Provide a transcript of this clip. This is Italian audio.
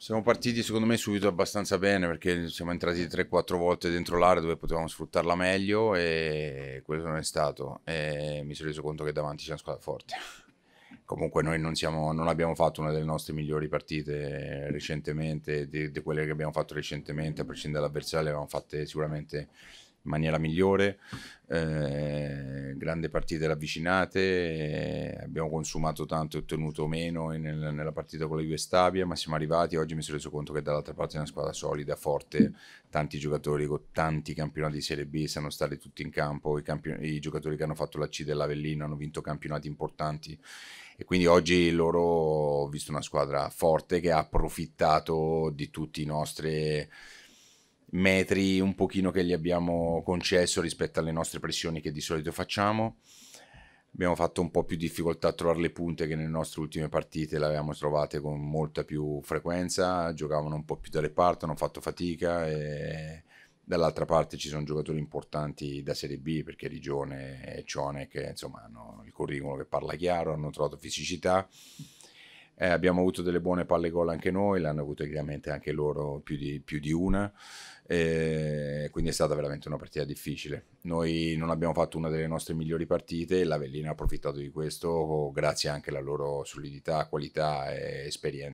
Siamo partiti secondo me subito abbastanza bene perché siamo entrati 3-4 volte dentro l'area dove potevamo sfruttarla meglio e quello non è stato e mi sono reso conto che davanti c'è una squadra forte. Comunque noi non, siamo, non, abbiamo fatto una delle nostre migliori partite recentemente, di, di quelle che abbiamo fatto recentemente, a prescindere dall'avversario, le abbiamo fatte sicuramente in maniera migliore, eh, grande partita della avvicinate, eh, abbiamo consumato tanto e ottenuto meno nel, nella partita con la Juve Stabia, ma siamo arrivati, oggi mi sono reso conto che dall'altra parte è una squadra solida, forte, tanti giocatori con tanti campionati di Serie B sanno stati tutti in campo, i, campion- i giocatori che hanno fatto la C dell'Avellino hanno vinto campionati importanti e quindi oggi loro ho visto una squadra forte che ha approfittato di tutti i nostri metri un pochino che gli abbiamo concesso rispetto alle nostre pressioni che di solito facciamo. Abbiamo fatto un po' più difficoltà a trovare le punte che nelle nostre ultime partite le avevamo trovate con molta più frequenza, giocavano un po' più da reparto, hanno fatto fatica e dall'altra parte ci sono giocatori importanti da Serie B perché Rigione e Cione che insomma hanno il curriculum che parla chiaro, hanno trovato fisicità eh, abbiamo avuto delle buone palle gol anche noi, l'hanno avuto chiaramente anche loro più di, più di una, eh, quindi è stata veramente una partita difficile. Noi non abbiamo fatto una delle nostre migliori partite, e l'Avellino ha approfittato di questo grazie anche alla loro solidità, qualità e esperienza.